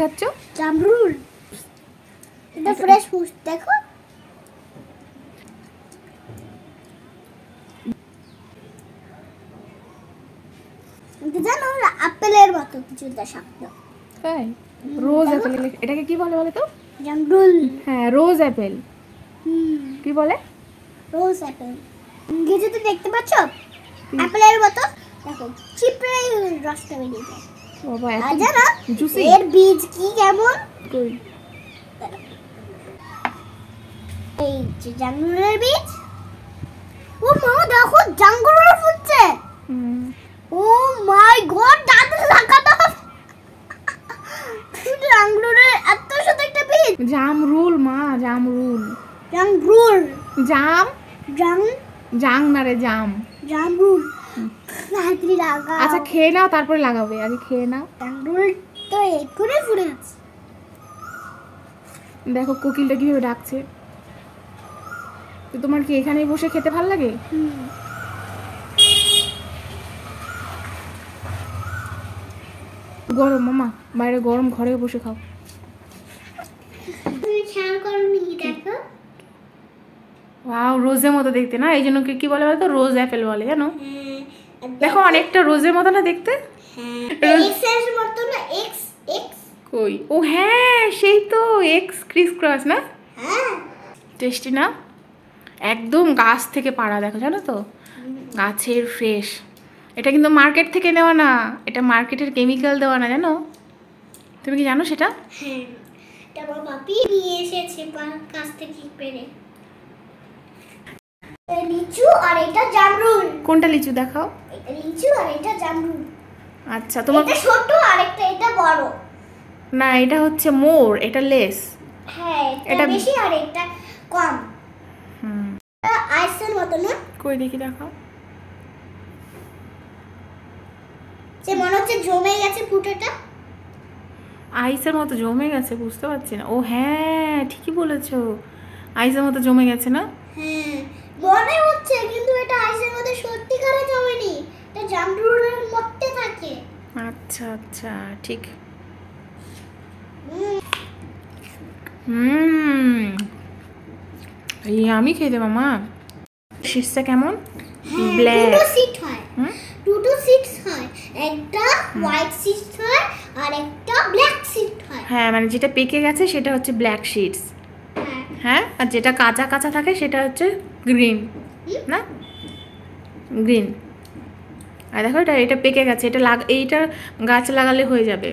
খাচ্ছ জামরুল এটা ফ্রেশ আচ্ছা। ফ্রুট দেখো এটা জানো আপেলের মতো কিছু দা শক্ত তাই রোজ আপেল এটাকে কি বলে বলে তো জামরুল হ্যাঁ রোজ আপেল হুম কি বলে রোজ আপেল কিছু তো দেখতে পাচ্ছ আপেলের মতো দেখো চিপড়ে রসটা বেরিয়ে যায় বাবা এত জুসি আচ্ছা, এর বীজ কি কেমন এই যে জাঙ্গুরের বীজ ও মা দেখো জাঙ্গুরের ফুটছে ও মাই গড দাদু লাগাতো জাঙ্গুরের এত সুন্দর একটা বীজ জামরুল মা জামরুল জামরুল জাম জাম জাং না রে জাম জামরুল আচ্ছা খেয়ে নাও তারপরে লাগাবে আগে খেয়ে নাও তো এক্ষুনি ফুরে আছে দেখো কোকিলটা কিভাবে ডাকছে তো তোমার কি এখানেই বসে খেতে ভাল লাগে গরম মামা বাইরে গরম ঘরে বসে খাও ওয়াও রোজের মতো দেখতে না এই জন্য কি বলে বলতো রোজ অ্যাপেল বলে জানো হ্যাঁ, দেখো অনেকটা রোজের মতো না দেখতে হ্যাঁ, কই ও হ্যাঁ সেই তো এক্স ক্রিস ক্রস না টেস্টি হ্যাঁ। না একদম গাছ থেকে পাড়া দেখো জানো তো গাছের ফ্রেশ এটা কিন্তু মার্কেট থেকে নেওয়া না এটা মার্কেটের কেমিক্যাল দেওয়া না জানো তুমি কি জানো সেটা হ্যাঁ আমার পাপি নিয়ে এসেছে কাছ থেকে পেরে লিচু আর এটা জামরুল কোনটা লিচু দেখাও এটা লিচু আর এটা জামরুল আচ্ছা তোমার এটা ছোট আর একটা এটা বড় না এটা হচ্ছে মোর এটা লেস হ্যাঁ এটা বেশি আর এটা কম হুম আইসের মতো না কই দেখি দেখাও সে মনে হচ্ছে জমে গেছে ফুটোটা আইসের মতো জমে গেছে বুঝতে পারছি না ও হ্যাঁ ঠিকই বলেছো আইসের মতো জমে গেছে না হ্যাঁ মনে হচ্ছে কিন্তু এটা আইসের মধ্যে সত্যি করে জমেনি এটা জামরুলের মধ্যে থাকে আচ্ছা আচ্ছা ঠিক হুম খেয়ে খেতে মা শীষটা কেমন হ্যাঁ, ব্ল্যাক সিট হয় হয় একটা হোয়াইট সিটস হয় আর একটা ব্ল্যাক সিট হয় হ্যাঁ মানে যেটা পেকে গেছে সেটা হচ্ছে ব্ল্যাক সিডস আর যেটা কাঁচা কাঁচা থাকে সেটা হচ্ছে গ্রিন না গ্রিন আর দেখো এটা এটা পেকে গেছে এটা লাগ এইটা গাছ লাগালে হয়ে যাবে